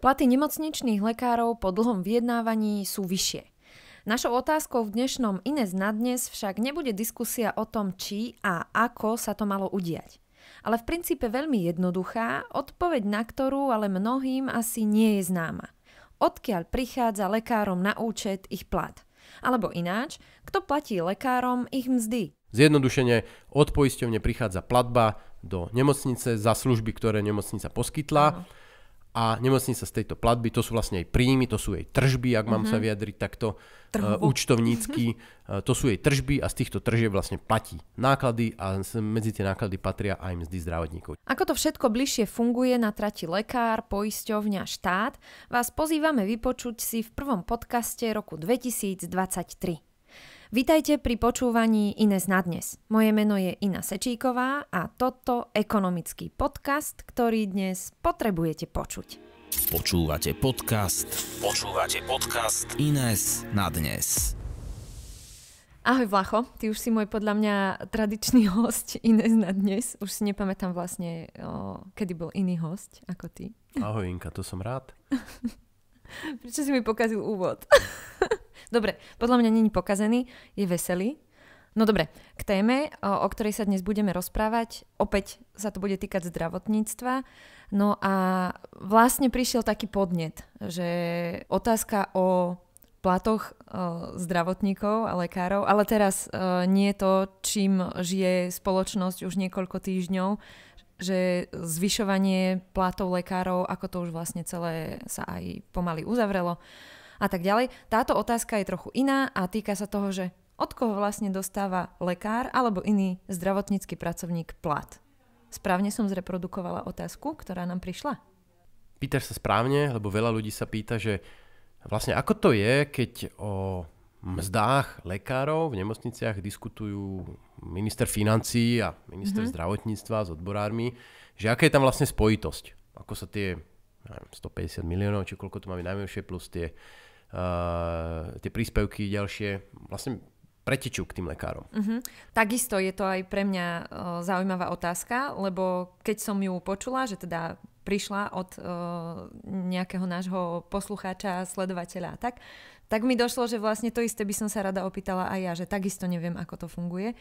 Platy nemocničných lekárov po dlhom vyjednávaní sú vyššie. Našou otázkou v dnešnom Ines na dnes však nebude diskusia o tom, či a ako sa to malo udiať. Ale v princípe veľmi jednoduchá, odpoveď na ktorú ale mnohým asi nie je známa. Odkiaľ prichádza lekárom na účet ich plat? Alebo ináč, kto platí lekárom ich mzdy? Zjednodušene od poisťovne prichádza platba do nemocnice za služby, ktoré nemocnica poskytla. Aha a nemocnica z tejto platby, to sú vlastne jej príjmy, to sú jej tržby, ak mám mm-hmm. sa mhm. vyjadriť takto uh, účtovnícky, uh, to sú jej tržby a z týchto tržieb vlastne platí náklady a medzi tie náklady patria aj mzdy zdravotníkov. Ako to všetko bližšie funguje na trati lekár, poisťovňa, štát, vás pozývame vypočuť si v prvom podcaste roku 2023. Vítajte pri počúvaní Ines na dnes. Moje meno je Ina Sečíková a toto ekonomický podcast, ktorý dnes potrebujete počuť. Počúvate podcast, počúvate podcast Ines na dnes. Ahoj Vlacho, ty už si môj podľa mňa tradičný host Ines na dnes. Už si nepamätám vlastne, kedy bol iný host ako ty. Ahoj Inka, to som rád. Prečo si mi pokazil úvod? dobre, podľa mňa není pokazený, je veselý. No dobre, k téme, o, o ktorej sa dnes budeme rozprávať, opäť sa to bude týkať zdravotníctva. No a vlastne prišiel taký podnet, že otázka o platoch uh, zdravotníkov a lekárov, ale teraz uh, nie to, čím žije spoločnosť už niekoľko týždňov, že zvyšovanie platov lekárov, ako to už vlastne celé sa aj pomaly uzavrelo a tak ďalej. Táto otázka je trochu iná a týka sa toho, že od koho vlastne dostáva lekár alebo iný zdravotnícky pracovník plat. Správne som zreprodukovala otázku, ktorá nám prišla? Pýtaš sa správne, lebo veľa ľudí sa pýta, že vlastne ako to je, keď o mzdách lekárov v nemocniciach diskutujú minister financí a minister mm-hmm. zdravotníctva s odborármi, že aká je tam vlastne spojitosť. Ako sa tie neviem, 150 miliónov, či koľko to máme najmenšie, plus tie, uh, tie príspevky ďalšie, vlastne pretečú k tým lekárom. Mm-hmm. Takisto je to aj pre mňa uh, zaujímavá otázka, lebo keď som ju počula, že teda prišla od uh, nejakého nášho poslucháča, sledovateľa a tak, tak mi došlo, že vlastne to isté by som sa rada opýtala aj ja, že takisto neviem, ako to funguje.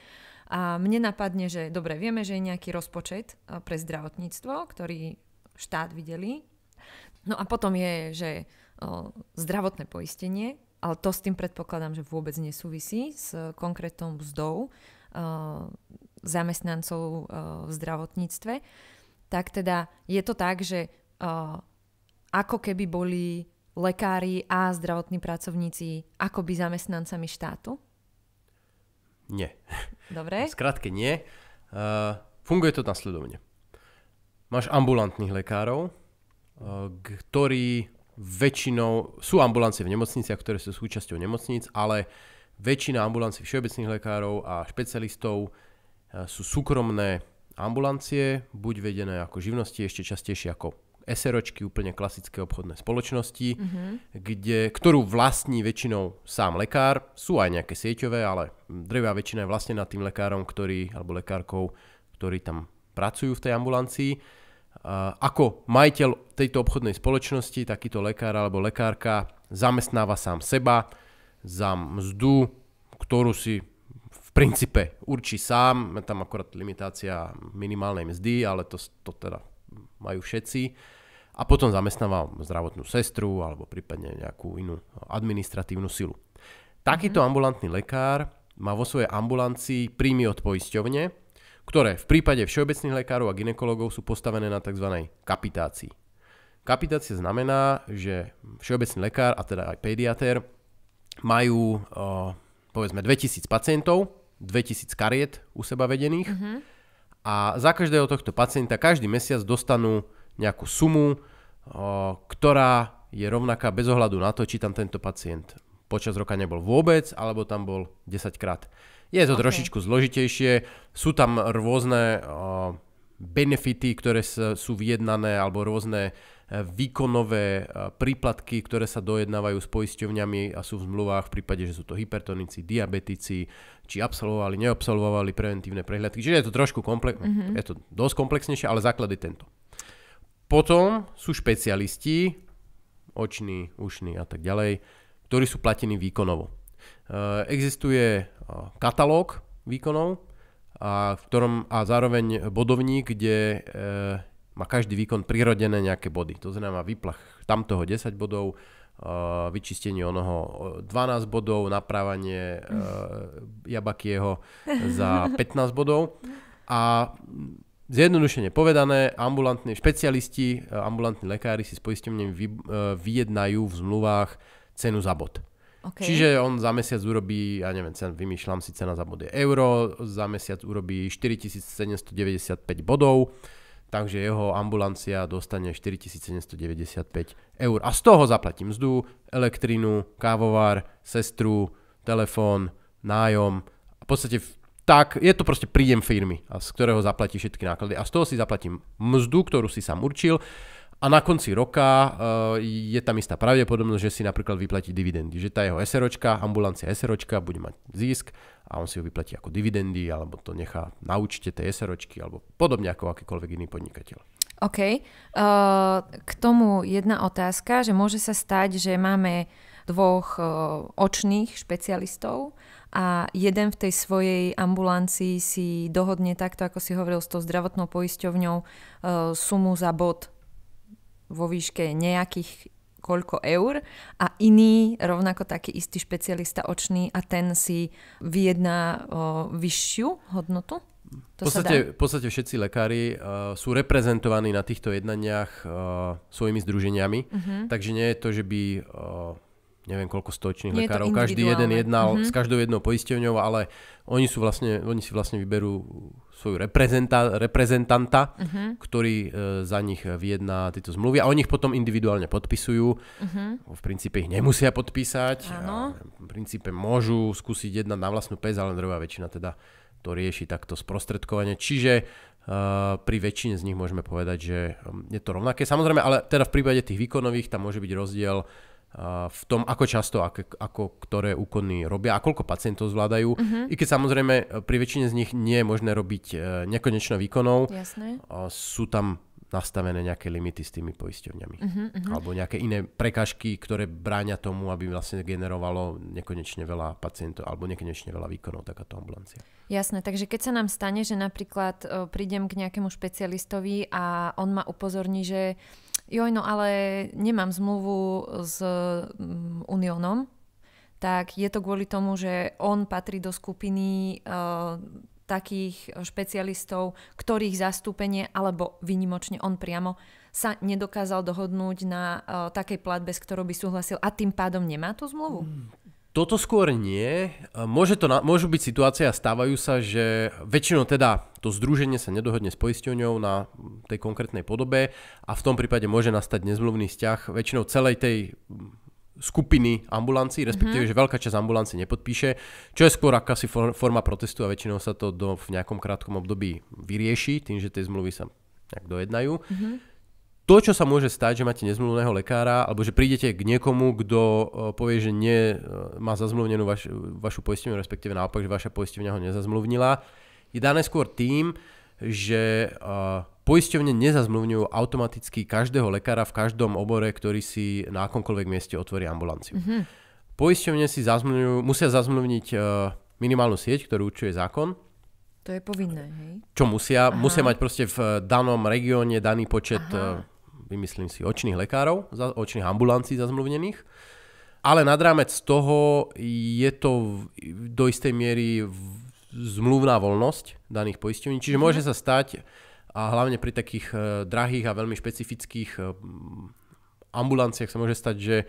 A mne napadne, že dobre, vieme, že je nejaký rozpočet e, pre zdravotníctvo, ktorý štát videli. No a potom je, že e, zdravotné poistenie, ale to s tým predpokladám, že vôbec nesúvisí s konkrétnou mzdou e, zamestnancov v zdravotníctve. Tak teda je to tak, že ako keby boli lekári a zdravotní pracovníci akoby zamestnancami štátu? Nie. Dobre. Skrátke nie. Uh, funguje to nasledovne. Máš ambulantných lekárov, uh, ktorí väčšinou, sú ambulancie v nemocniciach, ktoré sú súčasťou nemocnic, ale väčšina ambulancií všeobecných lekárov a špecialistov uh, sú súkromné ambulancie, buď vedené ako živnosti, ešte častejšie ako SROčky, úplne klasické obchodné spoločnosti, mm-hmm. kde, ktorú vlastní väčšinou sám lekár. Sú aj nejaké sieťové, ale drevá väčšina je vlastne nad tým lekárom, ktorý, alebo lekárkou, ktorí tam pracujú v tej ambulancii. ako majiteľ tejto obchodnej spoločnosti takýto lekár alebo lekárka zamestnáva sám seba za mzdu, ktorú si v princípe určí sám. Tam akorát limitácia minimálnej mzdy, ale to, to teda majú všetci a potom zamestnával zdravotnú sestru alebo prípadne nejakú inú administratívnu silu. Takýto mhm. ambulantný lekár má vo svojej ambulancii príjmy od poisťovne, ktoré v prípade všeobecných lekárov a ginekologov sú postavené na tzv. kapitácii. Kapitácia znamená, že všeobecný lekár a teda aj pediatér majú eh, povedzme 2000 pacientov, 2000 kariet u seba vedených mm-hmm. a za každého tohto pacienta každý mesiac dostanú nejakú sumu ktorá je rovnaká bez ohľadu na to, či tam tento pacient počas roka nebol vôbec, alebo tam bol 10 krát. Je to okay. trošičku zložitejšie, sú tam rôzne benefity, ktoré sú vyjednané, alebo rôzne e, výkonové e, príplatky, ktoré sa dojednávajú s poisťovňami a sú v zmluvách v prípade, že sú to hypertonici, diabetici, či absolvovali, neabsolvovali preventívne prehľadky. Čiže je to trošku komple- mm-hmm. je to dosť komplexnejšie, ale základ je tento. Potom sú špecialisti, oční, ušní a tak ďalej, ktorí sú platení výkonovo. E, existuje e, katalóg výkonov a, v ktorom, a zároveň bodovník, kde e, má každý výkon prirodené nejaké body. To znamená vyplach tamtoho 10 bodov, vyčistenie onoho 12 bodov, naprávanie Jabakieho za 15 bodov. A Zjednodušene povedané, ambulantní špecialisti, e, ambulantní lekári si s poisťovným vy, e, vyjednajú v zmluvách cenu za bod. Okay. Čiže on za mesiac urobí, ja neviem, cen, vymýšľam si, cena za bod je euro, za mesiac urobí 4795 bodov, takže jeho ambulancia dostane 4795 eur. A z toho zaplatím mzdu, elektrínu, kávovár, sestru, telefón, nájom. V podstate tak je to proste príjem firmy, z ktorého zaplatí všetky náklady. A z toho si zaplatím mzdu, ktorú si sám určil. A na konci roka eh, je tam istá pravdepodobnosť, že si napríklad vyplatí dividendy. Že tá jeho SROčka, ambulancia SROčka bude mať zisk a on si ho vyplatí ako dividendy alebo to nechá na účte tej SROčky alebo podobne ako akýkoľvek iný podnikateľ. OK. Uh, k tomu jedna otázka, že môže sa stať, že máme dvoch uh, očných špecialistov a jeden v tej svojej ambulancii si dohodne takto, ako si hovoril s tou zdravotnou poisťovňou, e, sumu za bod vo výške nejakých koľko eur a iný rovnako taký istý špecialista očný a ten si vyjedná e, vyššiu hodnotu? v podstate, v podstate všetci lekári uh, sú reprezentovaní na týchto jednaniach uh, svojimi združeniami, uh-huh. takže nie je to, že by uh, neviem koľko stočných Nie lekárov, je každý jeden jednal mm-hmm. s každou jednou poisťovňou, ale oni, sú vlastne, oni si vlastne vyberú svoju reprezenta, reprezentanta, uh-huh. ktorý e, za nich vyjedná tieto zmluvy a oni ich potom individuálne podpisujú. Uh-huh. V princípe ich nemusia podpísať. V princípe môžu skúsiť jednať na vlastnú pes, ale druhá väčšina teda to rieši takto sprostredkovanie. Čiže Uh, pri väčšine z nich môžeme povedať, že mm, je to rovnaké. Samozrejme, ale teda v prípade tých výkonových tam môže byť rozdiel Eh, v tom, ako často, ako, ako ktoré úkony robia a koľko pacientov zvládajú. Uh-huh. I keď samozrejme eh, pri väčšine z nich nie je možné robiť eh, nekonečno výkonov, Jasné. sú tam nastavené nejaké limity s tými poisťovňami. Uh-huh, uh-huh. Alebo nejaké iné prekažky, ktoré bráňa tomu, aby vlastne generovalo nekonečne veľa pacientov alebo nekonečne veľa výkonov takáto ambulancia. Jasné, takže keď sa nám stane, že napríklad prídem k nejakému špecialistovi a on ma upozorní, že uh, joj, no ale nemám zmluvu s mm, Uniónom, tak je to kvôli tomu, že on patrí do skupiny uh, takých špecialistov, ktorých zastúpenie alebo vynimočne on priamo sa nedokázal dohodnúť na uh, takej platbe, s ktorou by súhlasil a tým pádom nemá tú zmluvu. Mm, toto skôr nie. Môže to, môžu byť situácie a stávajú sa, že väčšinou teda to združenie sa nedohodne s poisťovňou na tej konkrétnej podobe a v tom prípade môže nastať nezmluvný vzťah väčšinou celej tej skupiny ambulancií, respektíve, mm-hmm. že veľká časť ambulancií nepodpíše, čo je skôr akási forma protestu a väčšinou sa to do, v nejakom krátkom období vyrieši, tým, že tie zmluvy sa nejak dojednajú. Mm-hmm to, čo sa môže stať, že máte nezmluvného lekára, alebo že prídete k niekomu, kto e, povie, že nie e, má zazmluvnenú vaš, vašu poistenie, respektíve naopak, že vaša poisťovňa ho nezazmluvnila, je dané skôr tým, že e, poisťovne nezazmluvňujú automaticky každého lekára v každom obore, ktorý si na akomkoľvek mieste otvorí ambulanciu. Mm-hmm. Poisťovne si zazmluvňujú, musia zazmluvniť minimálnu sieť, ktorú určuje zákon, to je povinné, hej? Čo musia? Aha. Musia mať proste v danom regióne daný počet Aha vymyslím si, očných lekárov, očných ambulancií zazmluvnených. Ale nad rámec toho je to do istej miery zmluvná voľnosť daných poisťovní. Čiže môže sa stať, a hlavne pri takých e, drahých a veľmi špecifických e, ambulanciách sa môže stať, že e,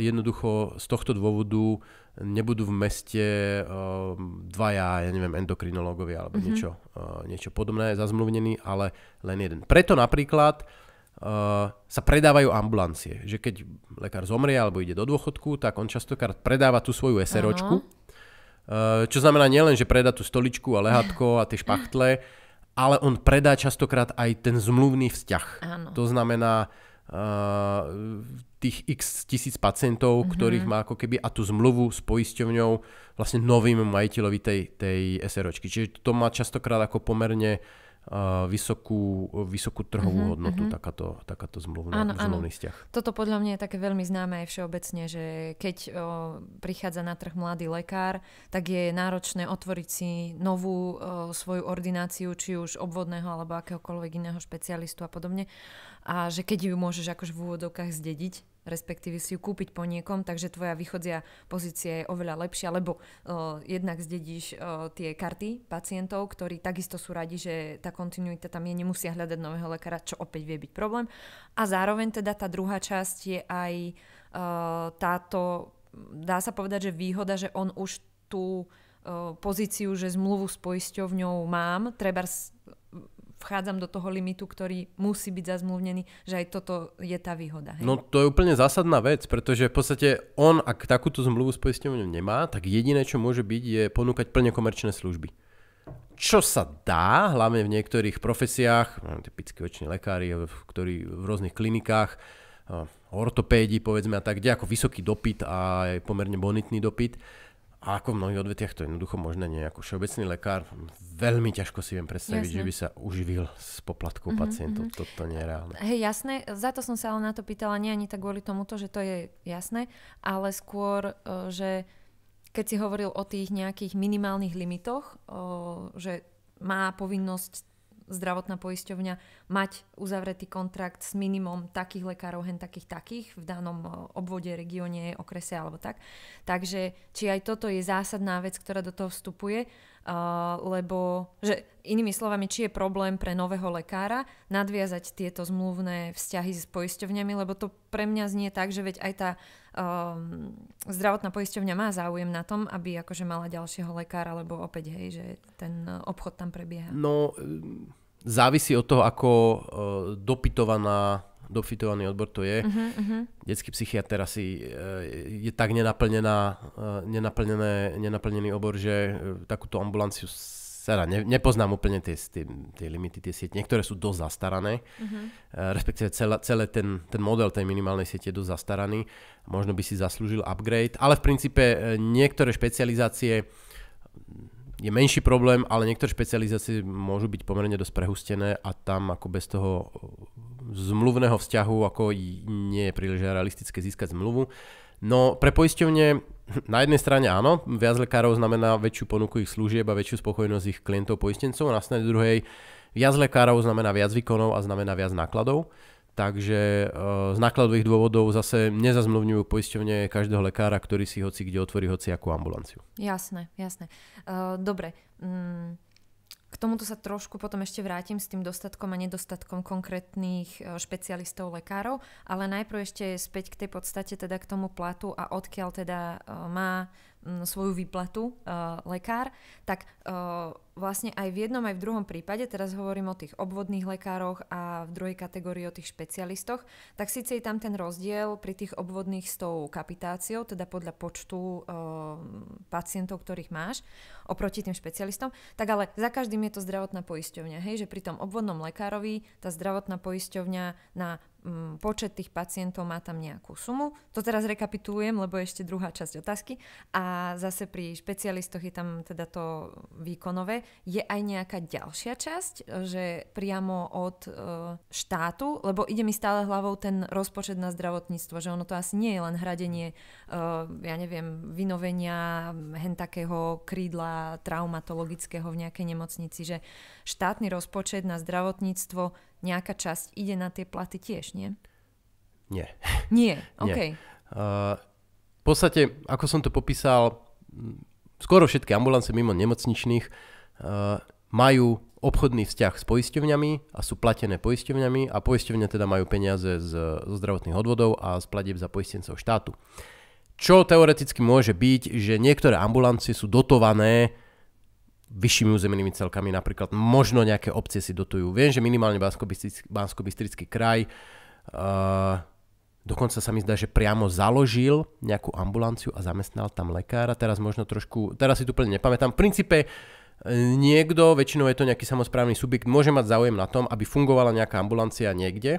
jednoducho z tohto dôvodu nebudú v meste dvaja, ja neviem, endokrinológovia alebo mm-hmm. niečo, niečo podobné, zazmluvnení, ale len jeden. Preto napríklad Eh, sa predávajú ambulancie. Že keď lekár zomrie alebo ide do dôchodku, tak on častokrát predáva tú svoju SROčku. Ano. Eh, čo znamená nielen, že predá tú stoličku a lehatko a tie špachtle, ale on predá častokrát aj ten zmluvný vzťah. Ano. To znamená uh, tých x tisíc pacientov, mm-hmm. ktorých má ako keby a tú zmluvu s poisťovňou vlastne novým majiteľovi tej, tej SROčky. Čiže to má častokrát ako pomerne uh, Eh, vysokú, vysokú trhovú uh-huh, hodnotu uh-huh. takáto, takáto zmluvná, áno, zmluvný áno. vzťah. Toto podľa mňa je také veľmi známe aj všeobecne, že keď o, eh, prichádza na trh mladý lekár, tak je náročné otvoriť si novú o, eh, svoju ordináciu, či už obvodného alebo akéhokoľvek iného špecialistu a podobne. A že keď ju môžeš akože v úvodovkách zdediť, respektíve si ju kúpiť po niekom, takže tvoja východzia pozícia je oveľa lepšia, lebo uh, jednak zdedíš uh, tie karty pacientov, ktorí takisto sú radi, že tá kontinuita tam je, nemusia hľadať nového lekára, čo opäť vie byť problém. A zároveň teda tá druhá časť je aj uh, táto, dá sa povedať, že výhoda, že on už tú pozíciu, že zmluvu s poisťovňou mám, treba vchádzam do toho limitu, ktorý musí byť zazmluvnený, že aj toto je tá výhoda. Hej? No to je úplne zásadná vec, pretože v podstate on, ak takúto zmluvu s poisťovňou nemá, tak jediné, čo môže byť, je ponúkať plne komerčné služby. Čo sa dá, hlavne v niektorých profesiách, typicky väčšiní lekári, ktorí v rôznych klinikách, eh, ortopédi povedzme a tak, kde ako vysoký dopyt a aj pomerne bonitný dopyt, a ako v mnohých odvetiach to jednoducho možné nie. Ako všeobecný lekár veľmi ťažko si viem predstaviť, jasné. že by sa uživil z poplatkou mm-hmm, pacientov. Mm-hmm. Toto nie je reálne. Hej, jasné. Za to som sa ale na to pýtala nie ani tak kvôli tomuto, že to je jasné, ale skôr, e, že keď si hovoril o tých nejakých minimálnych limitoch, že má povinnosť zdravotná poisťovňa mať uzavretý kontrakt s minimum takých lekárov, hen takých, takých v danom e, obvode, regióne, okrese alebo tak. Takže či aj toto je zásadná vec, ktorá do toho vstupuje, Uh, lebo že inými slovami, či je problém pre nového lekára nadviazať tieto zmluvné vzťahy s poisťovňami, lebo to pre mňa znie tak, že veď aj tá um, zdravotná poisťovňa má záujem na tom, aby akože mala ďalšieho lekára, lebo opäť hej, že ten obchod tam prebieha. No, um závisí od toho, ako uh, dopytovaná dofitovaný odbor to je. Uh-huh, uh-huh. Detský psychiatr asi e, je tak nenaplnená, e, nenaplnené, nenaplnený obor, že takúto ambulanciu sa ne, nepoznám úplne tie, tie, tie limity, tie siete. Niektoré sú dosť zastarané, uh-huh. respektíve celé, ten, ten model tej minimálnej siete je dosť zastaraný. Možno by si zaslúžil upgrade, ale v princípe niektoré špecializácie je menší problém, ale niektoré špecializácie môžu byť pomerne dosť prehustené a tam ako bez toho e, zmluvného vzťahu ako nie je príliš realistické získať zmluvu. No pre poisťovne na jednej strane áno, viac lekárov znamená väčšiu ponuku ich služieb a väčšiu spokojnosť ich klientov poistencov, na strane druhej viac lekárov znamená viac výkonov a znamená viac nákladov. Takže eh, z nákladových dôvodov zase nezazmluvňujú poisťovne každého lekára, ktorý si hoci kde otvorí hoci akú ambulanciu. Jasné, jasné. Eh, dobre. Mm, k tomuto sa trošku potom ešte vrátim s tým dostatkom a nedostatkom konkrétnych eh, špecialistov, lekárov, ale najprv ešte späť k tej podstate, teda k tomu platu a odkiaľ teda má svoju výplatu uh, lekár, tak uh, vlastne aj v jednom, aj v druhom prípade, teraz hovorím o tých obvodných lekároch a v druhej kategórii o tých špecialistoch, tak síce je tam ten rozdiel pri tých obvodných s tou kapitáciou, teda podľa počtu uh, pacientov, ktorých máš, oproti tým špecialistom, tak ale za každým je to zdravotná poisťovňa, hej, že pri tom obvodnom lekárovi tá zdravotná poisťovňa na počet tých pacientov má tam nejakú sumu. To teraz rekapitulujem, lebo je ešte druhá časť otázky. A zase pri špecialistoch je tam teda to výkonové. Je aj nejaká ďalšia časť, e, že priamo od e, štátu, lebo ide mi stále hlavou ten rozpočet na zdravotníctvo, že ono to asi nie je len hradenie, e, ja neviem, vynovenia hen takého krídla traumatologického v nejakej nemocnici, že štátny rozpočet na zdravotníctvo nejaká časť ide na tie platy tiež, nie? Nie. Nie, OK. Nie. Uh, v podstate, ako som to popísal, mm, skoro všetky ambulance mimo nemocničných uh, majú obchodný vzťah s poisťovňami a sú platené poisťovňami a poisťovňa teda majú peniaze z, zo zdravotných odvodov a z platieb za poistencov štátu. Čo teoreticky môže byť, že niektoré ambulancie sú dotované vyššími územnými celkami, napríklad možno nejaké obcie si dotujú. Viem, že minimálne Bansko-Bystrický kraj uh, dokonca sa mi zdá, že priamo založil nejakú ambulanciu a zamestnal tam lekára. Teraz možno trošku, teraz si tu úplne nepamätám. V princípe eh, niekto, väčšinou je to nejaký samozprávny subjekt, môže mať záujem na tom, aby fungovala nejaká ambulancia niekde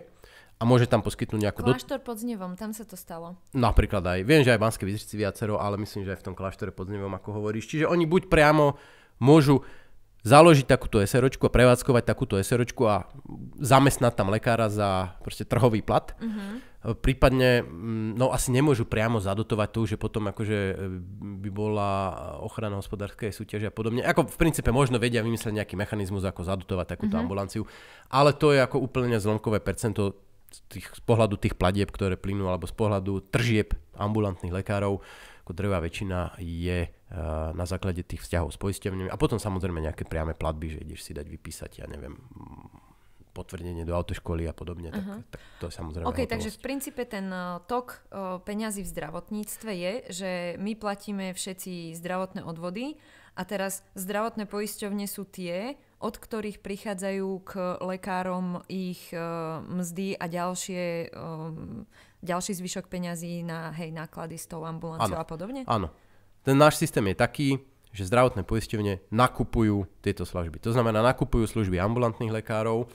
a môže tam poskytnúť nejakú... Kláštor pod Znevom, tam sa to stalo. Napríklad aj. Viem, že aj v Banskej viacero, ale myslím, že aj v tom kláštore pod Znevom, ako hovoríš. Čiže oni buď priamo môžu založiť takúto SROčku a prevádzkovať takúto SROčku a zamestnať tam lekára za proste trhový plat. Uh-huh. Prípadne, mm, no asi nemôžu priamo zadotovať to, že potom akože e, by bola ochrana hospodárskej súťaže a podobne. Ako v princípe možno vedia vymyslieť nejaký mechanizmus, ako zadotovať takúto uh-huh. ambulanciu, ale to je ako úplne zlomkové percento z, tých, z pohľadu tých pladieb, ktoré plynú, alebo z pohľadu tržieb ambulantných lekárov ako drevá väčšina je e, na základe tých vzťahov s poisťovňami a potom samozrejme nejaké priame platby, že ideš si dať vypísať, ja neviem, potvrdenie do autoškoly a podobne, tak, uh-huh. tak to je samozrejme OK, hotovosť. takže v princípe ten e, tok e, peňazí v zdravotníctve je, že my platíme všetci zdravotné odvody a teraz zdravotné poisťovne sú tie, od ktorých prichádzajú k lekárom ich e, mzdy a ďalšie, e, ďalší zvyšok peňazí na hej, náklady s tou ambulanciou ano. a podobne? Áno. Ten náš systém je taký, že zdravotné poisťovne nakupujú tieto služby. To znamená, nakupujú služby ambulantných lekárov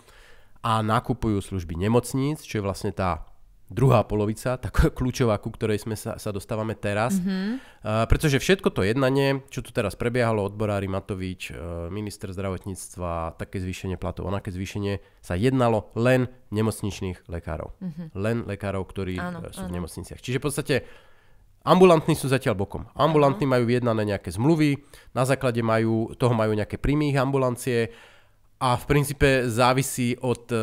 a nakupujú služby nemocníc, čo je vlastne tá druhá polovica, taká kľúčová, ku ktorej sme sa, sa dostávame teraz. Mm-hmm. Uh, pretože všetko to jednanie, čo tu teraz prebiehalo, odborári Matovič, uh, minister zdravotníctva, také zvýšenie platov, onaké zvýšenie, sa jednalo len nemocničných lekárov. Mm-hmm. Len lekárov, ktorí e, áno, sú áno. v nemocniciach. Čiže v podstate ambulantní sú zatiaľ bokom. Ambulantní áno. majú vyjednané nejaké zmluvy, na základe majú, toho majú nejaké príjmy ich ambulancie, a v princípe závisí od e,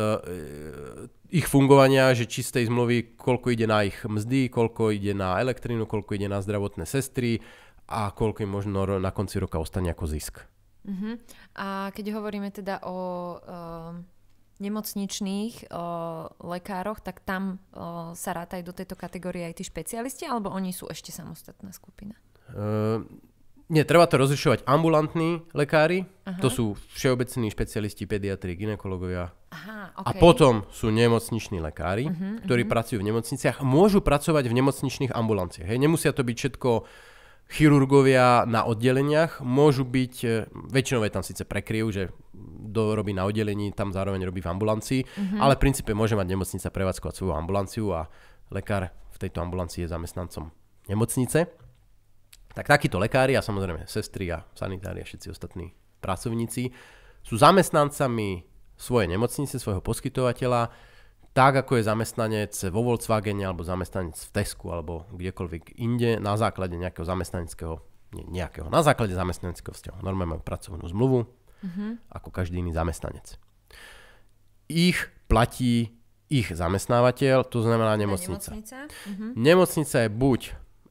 ich fungovania, že či z tej zmluvy, koľko ide na ich mzdy, koľko ide na elektrínu, koľko ide na zdravotné sestry a koľko im možno na konci roka ostane ako zisk. Uh-huh. A keď hovoríme teda o uh, nemocničných uh, lekároch, tak tam uh, sa rátajú do tejto kategórie aj tí špecialisti, alebo oni sú ešte samostatná skupina? Uh, nie, treba to rozlišovať. Ambulantní lekári, Aha. to sú všeobecní špecialisti, pediatri, ginekológovia. okay. A potom sú nemocniční lekári, uh-huh, ktorí uh-huh. pracujú v nemocniciach. Môžu pracovať v nemocničných ambulanciách. Hej. Nemusia to byť všetko chirurgovia na oddeleniach môžu byť, e, väčšinou je tam síce prekryv, že do robí na oddelení, tam zároveň robí v ambulancii, uh-huh. ale v princípe môže mať nemocnica prevádzkovať svoju ambulanciu a lekár v tejto ambulancii je zamestnancom nemocnice tak takíto lekári a samozrejme sestry a sanitári a všetci ostatní pracovníci sú zamestnancami svojej nemocnice, svojho poskytovateľa, tak ako je zamestnanec vo Volkswagene alebo zamestnanec v Tesku alebo kdekoľvek inde na základe nejakého zamestnaneckého, nie, nejakého, na základe zamestnaneckého vzťahu. Normálne majú pracovnú zmluvu, mm-hmm. ako každý iný zamestnanec. Ich platí ich zamestnávateľ, to znamená nemocnica. Nemocnica, mm-hmm. nemocnica je buď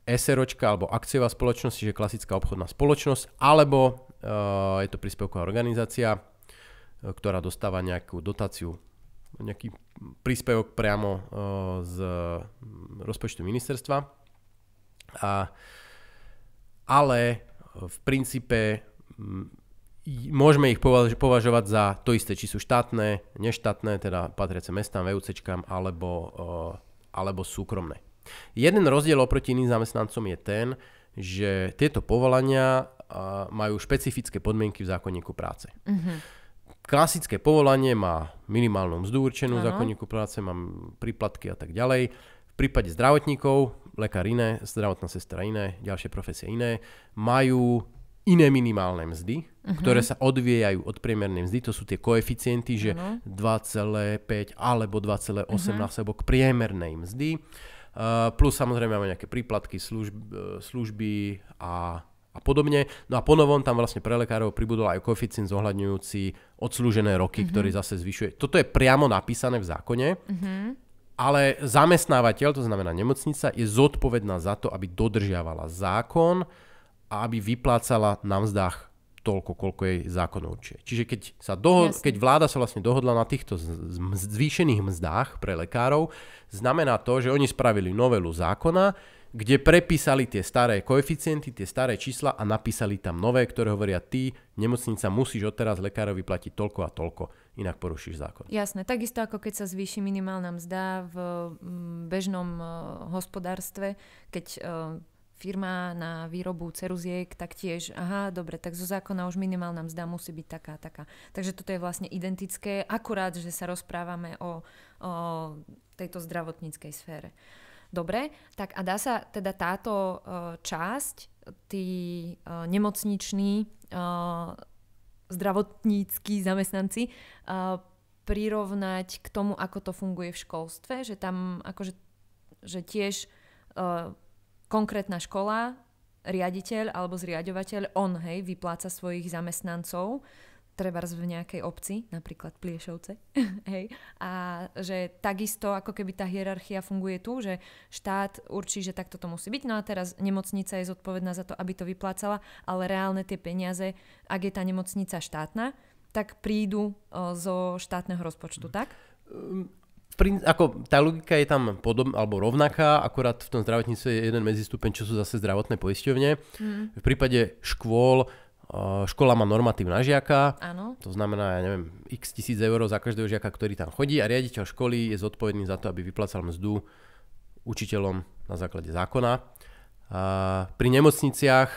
SROčka alebo akciová spoločnosť, čiže klasická obchodná spoločnosť, alebo eh, je to príspevková organizácia, eh, ktorá dostáva nejakú dotáciu, nejaký príspevok priamo eh, z mm, rozpočtu ministerstva. A, ale v princípe mm, môžeme ich považovať za to isté, či sú štátne, neštátne, teda patriace mestám, VUCčkám alebo, alebo súkromné. Jeden rozdiel oproti iným zamestnancom je ten, že tieto povolania majú špecifické podmienky v zákonníku práce. Mm-hmm klasické povolanie má minimálnu mzdu určenú v zákonníku práce, mám príplatky a tak ďalej. V prípade zdravotníkov, lekár iné, zdravotná sestra iné, ďalšie profesie iné, majú iné minimálne mzdy, uh-huh. ktoré sa odvíjajú od priemernej mzdy. To sú tie koeficienty, že uh-huh. 2,5 alebo 2,18 uh-huh. Mhm. k priemernej mzdy. Eh, plus samozrejme máme nejaké príplatky, služby, eh, služby a a podobne. No a ponovom tam vlastne pre lekárov pribudol aj koeficient zohľadňujúci odslúžené roky, mm-hmm. ktorý zase zvyšuje. Toto je priamo napísané v zákone, mm-hmm. ale zamestnávateľ, to znamená nemocnica, je zodpovedná za to, aby dodržiavala zákon a aby vyplácala na mzdách toľko, koľko jej zákon určuje. Čiže keď, sa doho- keď vláda sa vlastne dohodla na týchto z- z- zvýšených mzdách pre lekárov, znamená to, že oni spravili novelu zákona, kde prepísali tie staré koeficienty, tie staré čísla a napísali tam nové, ktoré hovoria ty, nemocnica musíš odteraz lekárovi platiť toľko a toľko, inak porušíš zákon. Jasné, takisto ako keď sa zvýši minimálna mzda v bežnom eh, hospodárstve, keď eh, firma na výrobu ceruziek, tak tiež, aha, dobre, tak zo zákona už minimálna mzda musí byť taká, taká. Takže toto je vlastne identické, akurát, že sa rozprávame o, o tejto zdravotníckej sfére. Dobre, tak a dá sa teda táto e, časť, tí e, nemocniční e, zdravotníckí zamestnanci prirovnať k tomu, ako to funguje v školstve, že tam akože že tiež konkrétna škola, riaditeľ alebo zriadovateľ, on hej, vypláca svojich zamestnancov, treba v nejakej obci, napríklad Pliešovce, hej, a že takisto ako keby tá hierarchia funguje tu, že štát určí, že takto to musí byť, no a teraz nemocnica je zodpovedná za to, aby to vyplácala, ale reálne tie peniaze, ak je tá nemocnica štátna, tak prídu zo štátneho rozpočtu, mm. tak? Ehm, ako tá logika je tam podob, alebo rovnaká, akorát v tom zdravotníctve je jeden medzistupeň, čo sú zase zdravotné poisťovne. Mm. V prípade škôl e, škola má normatív na žiaka, ano. to znamená, ja neviem, x tisíc eur za každého žiaka, ktorý tam chodí a riaditeľ školy je zodpovedný za to, aby vyplacal mzdu učiteľom na základe zákona. A e, pri nemocniciach,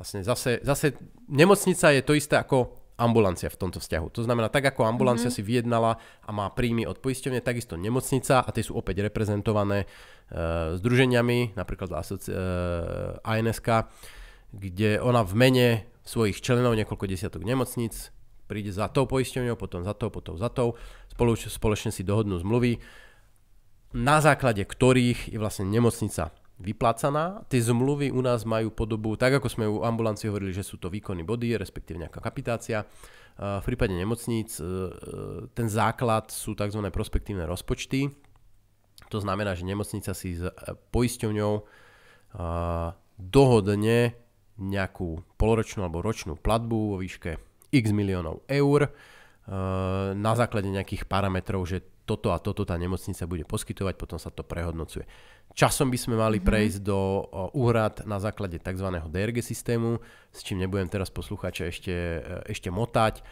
vlastne zase, zase nemocnica je to isté ako ambulancia v tomto vzťahu. To znamená, tak ako ambulancia mm-hmm. si vyjednala a má príjmy od poisťovne, takisto nemocnica a tie sú opäť reprezentované e, združeniami, napríklad asoci- e, ANSK, kde ona v mene svojich členov, niekoľko desiatok nemocnic, príde za tou poisťovňou, potom za tou, potom za tou, spoloč- spoločne si dohodnú zmluvy, na základe ktorých je vlastne nemocnica vyplácaná. Tie zmluvy u nás majú podobu, tak ako sme u ambulancie hovorili, že sú to výkony body, respektíve nejaká kapitácia. V prípade nemocníc e, e, ten základ sú tzv. prospektívne rozpočty. To znamená, že nemocnica si s e, poisťovňou dohodne nejakú poloročnú alebo ročnú platbu vo výške x miliónov eur na základe nejakých parametrov, že toto a toto tá nemocnica bude poskytovať, potom sa to prehodnocuje. Časom by sme mali mhm. prejsť do úhrad na základe tzv. DRG systému, s čím nebudem teraz poslucháča ešte, e, ešte motať.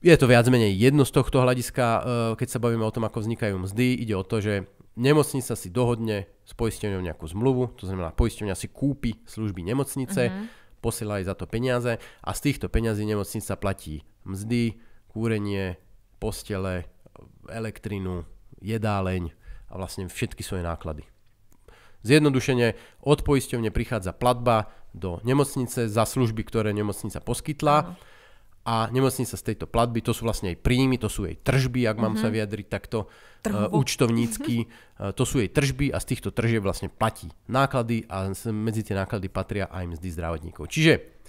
Je to viac menej jedno z tohto hľadiska, e, keď sa bavíme o tom, ako vznikajú mzdy. Ide o to, že nemocnica si dohodne s poisťovňou nejakú zmluvu, to znamená poisťovňa si kúpi služby nemocnice, uh-huh. posiela jej za to peniaze a z týchto peňazí nemocnica platí mzdy, kúrenie, postele, elektrinu, jedáleň a vlastne všetky svoje náklady. Zjednodušene od poisťovne prichádza platba do nemocnice za služby, ktoré nemocnica poskytla a nemocnica z tejto platby, to sú vlastne jej príjmy, to sú jej tržby, ak mám sa mhm. vyjadriť takto uh, účtovnícky, uh, to sú jej tržby a z týchto tržieb vlastne platí náklady a medzi tie náklady patria aj mzdy zdravotníkov. Čiže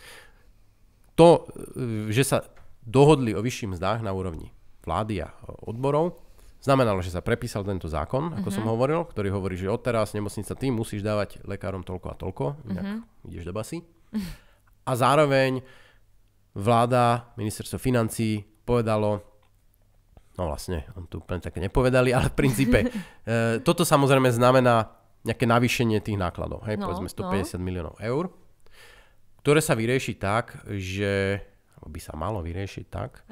to, eh, že sa dohodli o vyšších mzdách na úrovni vlády a odborov, znamenalo, že sa prepísal tento zákon, ako uh-huh. som hovoril, ktorý hovorí, že odteraz nemocnica ty musíš dávať lekárom toľko a toľko, inak uh-huh. ideš do basy. A zároveň vláda, ministerstvo financí povedalo, no vlastne, on tu úplne také nepovedali, ale v princípe, e, toto samozrejme znamená nejaké navýšenie tých nákladov, hej, no, povedzme 150 no. miliónov eur, ktoré sa vyrieši tak, že by sa malo vyriešiť tak,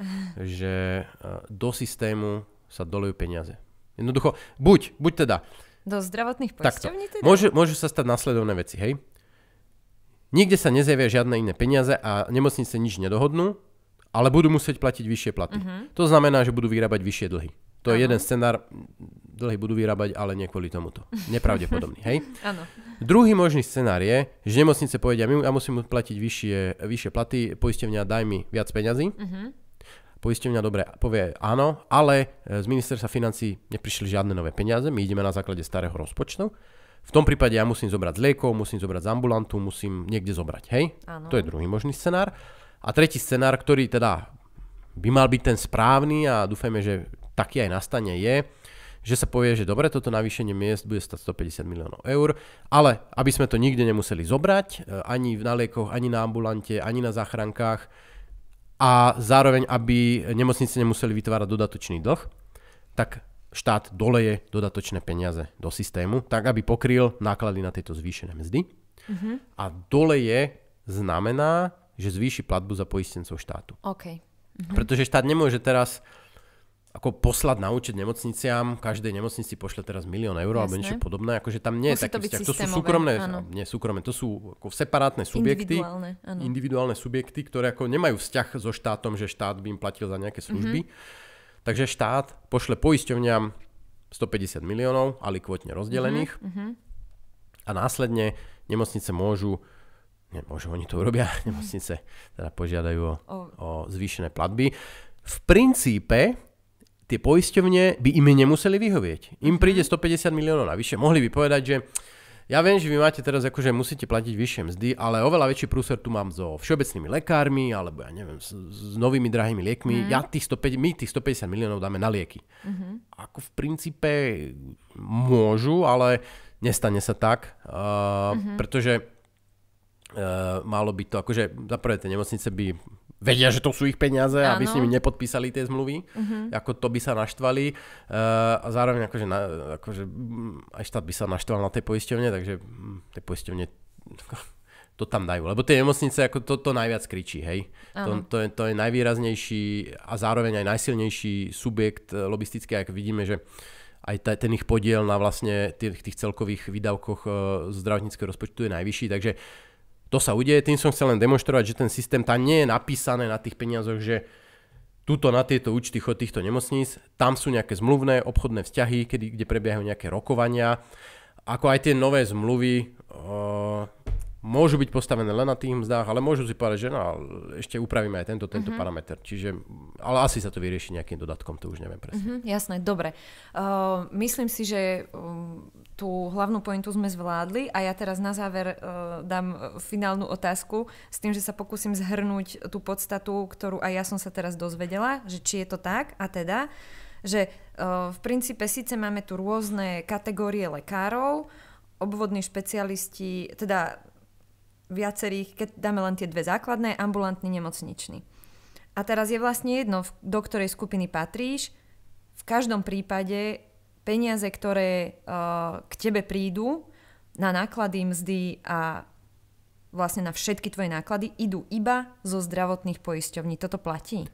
že e, do systému sa dolejú peniaze. Jednoducho, buď, buď teda. Do zdravotných poisťovní teda? Môžu, môžu sa stať následovné veci, hej. Nikde sa nezjavia žiadne iné peniaze a nemocnice nič nedohodnú, ale budú musieť platiť vyššie platy. Uh-huh. To znamená, že budú vyrábať vyššie dlhy. To je uh-huh. jeden scenár, dlhy budú vyrábať, ale nie kvôli tomuto. Nepravdepodobný, hej? Áno. Druhý možný scenár je, že nemocnice povedia, ja musím platiť vyššie, vyššie platy, poisťovňa daj mi viac peňazí. Uh-huh. Poisťovňa dobre povie áno, ale e, z ministerstva financí neprišli žiadne nové peniaze, my ideme na základe starého rozpočtu. V tom prípade ja musím zobrať z liekov, musím zobrať z ambulantu, musím niekde zobrať, hej? Áno. To je druhý možný scenár. A tretí scenár, ktorý teda by mal byť ten správny a dúfajme, že taký aj nastane, je, že sa povie, že dobre, toto navýšenie miest bude stať 150 miliónov eur, ale aby sme to nikde nemuseli zobrať, e, ani v naliekoch, ani na ambulante, ani na záchrankách a zároveň, aby nemocnice nemuseli vytvárať dodatočný dlh, tak štát doleje dodatočné peniaze do systému, tak aby pokryl náklady na tieto zvýšené mzdy. Uh-huh. A doleje znamená, že zvýši platbu za poistencov štátu. Okay. Uh-huh. Pretože štát nemôže teraz ako poslať na účet nemocniciam, každej nemocnici pošle teraz milión eur alebo niečo podobné, akože tam nie je taký to vzťah. To sú súkromné, áno. nie súkromné, to sú ako separátne subjekty, individuálne, áno. individuálne subjekty, ktoré ako nemajú vzťah so štátom, že štát by im platil za nejaké mhm. služby. Mm-hmm. Takže štát pošle poisťovňam 150 miliónov, ale kvotne rozdelených mm-hmm. a následne nemocnice môžu môžu oni to urobia, nemocnice teda požiadajú o, o zvýšené platby. V princípe tie poisťovne by im nemuseli vyhovieť. Im mhm. príde 150 miliónov navyše. Mohli by povedať, že ja viem, že vy máte teraz akože musíte platiť vyššie mzdy, ale oveľa väčší prúser tu mám so všeobecnými lekármi, alebo ja neviem, s, s novými drahými liekmi. Mm. Ja tých 105, my tých 150 miliónov dáme na lieky. Mm-hmm. Ako v princípe môžu, ale nestane sa tak, uh, mm-hmm. pretože uh, malo by to, akože za prvé tie nemocnice by vedia, že to sú ich peniaze, ano. aby s nimi nepodpísali tie zmluvy, uh-huh. ako to by sa naštvali. Uh, a zároveň akože, na, akože mm, aj štát by sa naštval na mm, tie poisťovne, takže tie poisťovne to tam dajú. Lebo tie nemocnice, ako to, to najviac kričí, hej. To, to, je, to je najvýraznejší a zároveň aj najsilnejší subjekt eh, lobistický, ak vidíme, že aj ta, ten ich podiel na vlastne tých, tých celkových výdavkoch eh, zdravotníckého rozpočtu je najvyšší, takže uh, to sa udeje, tým som chcel len demonstrovať, že ten systém tam nie je napísané na tých peniazoch, že tuto na tieto účty chod týchto nemocníc, tam sú nejaké zmluvné obchodné vzťahy, kedy, kde prebiehajú nejaké rokovania, ako aj tie nové zmluvy, eh, môžu byť postavené len na tých mzdách, ale môžu si povedať, že no, ešte upravíme aj tento, tento mm-hmm. parameter. Čiže, ale asi sa to vyrieši nejakým dodatkom, to už neviem presne. Mm-hmm, jasné, dobre. Uh, myslím si, že uh, tú hlavnú pointu sme zvládli a ja teraz na záver uh, dám e, finálnu otázku s tým, že sa pokúsim zhrnúť tú podstatu, ktorú aj ja som sa teraz dozvedela, že či je to tak a teda, že uh, v princípe síce máme tu rôzne kategórie lekárov, obvodní špecialisti, teda viacerých, keď dáme len tie dve základné, ambulantný, nemocničný. A teraz je vlastne jedno, do ktorej skupiny patríš. V každom prípade peniaze, ktoré uh, k tebe prídu na náklady, mzdy a vlastne na všetky tvoje náklady, idú iba zo zdravotných poisťovní. Toto platí?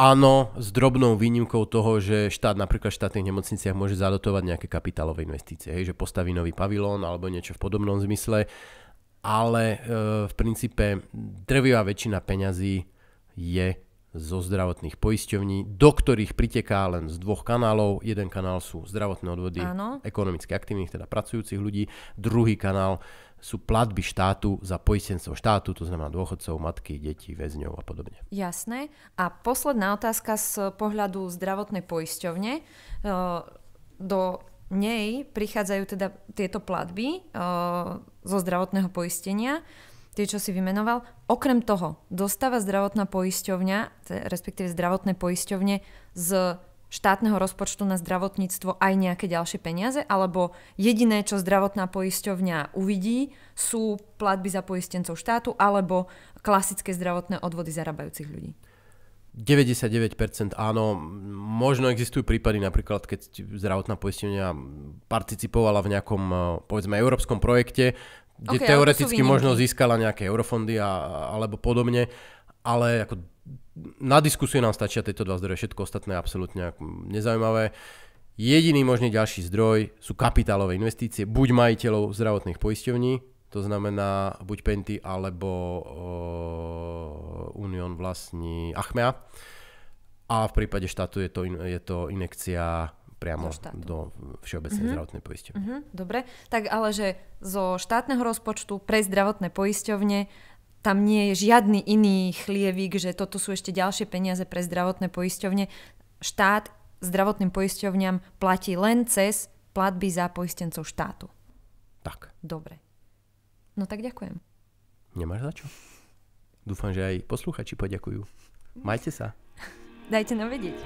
Áno, s drobnou výnimkou toho, že štát napríklad v štátnych nemocniciach môže zadotovať nejaké kapitálové investície, hej, že postaví nový pavilón alebo niečo v podobnom zmysle, ale e, v princípe drvivá väčšina peňazí je zo zdravotných poisťovní, do ktorých priteká len z dvoch kanálov. Jeden kanál sú zdravotné odvody Áno. ekonomicky aktívnych, teda pracujúcich ľudí. Druhý kanál sú platby štátu za poistencov štátu, to znamená dôchodcov, matky, detí, väzňov a podobne. Jasné. A posledná otázka z pohľadu zdravotnej poisťovne. E, do nej prichádzajú teda tieto platby eh, zo zdravotného poistenia, tie, čo si vymenoval. Okrem toho, dostáva zdravotná poisťovňa, respektíve zdravotné poisťovne z štátneho rozpočtu na zdravotníctvo aj nejaké ďalšie peniaze, alebo jediné, čo zdravotná poisťovňa uvidí, sú platby za poistencov štátu alebo klasické zdravotné odvody zarábajúcich ľudí. 99% áno, možno existujú prípady napríklad, keď zdravotná poistenia participovala v nejakom, eh, povedzme, európskom projekte, kde okay, teoreticky možno získala nejaké eurofondy a, alebo podobne, ale ako na diskusiu nám stačia tieto dva zdroje, všetko ostatné je absolútne nezaujímavé. Jediný možný ďalší zdroj sú kapitálové investície, buď majiteľov zdravotných poisťovní, to znamená, buď Penty alebo uh, Union vlastní Achmea. A v prípade štátu je to, in, je to inekcia priamo do, Všeobecnej mm-hmm. zdravotnej poisťovne. Mm-hmm. Dobre, tak ale že zo štátneho rozpočtu pre zdravotné poisťovne tam nie je žiadny iný chlievik, že toto sú ešte ďalšie peniaze pre zdravotné poisťovne. Štát zdravotným poisťovňam platí len cez platby za poistencov štátu. Tak. Dobre. No tak ďakujem. Nemáš za čo. Dúfam, že aj posluchači poďakujú. Majte sa. Dajte nám vedieť.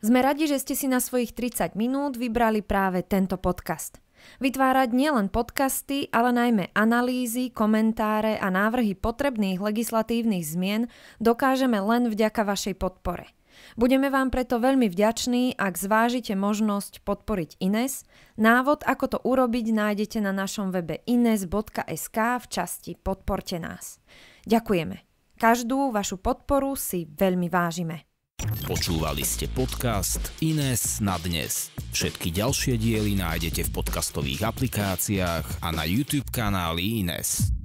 Sme radi, že ste si na svojich 30 minút vybrali práve tento podcast. Vytvárať nielen podcasty, ale najmä analýzy, komentáre a návrhy potrebných legislatívnych zmien dokážeme len vďaka vašej podpore. Budeme vám preto veľmi vďační, ak zvážite možnosť podporiť Ines. Návod, ako to urobiť, nájdete na našom webe ines.sk v časti Podporte nás. Ďakujeme. Každú vašu podporu si veľmi vážime. Počúvali ste podcast Ines na dnes. Všetky ďalšie diely nájdete v podcastových aplikáciách a na YouTube kanáli Ines.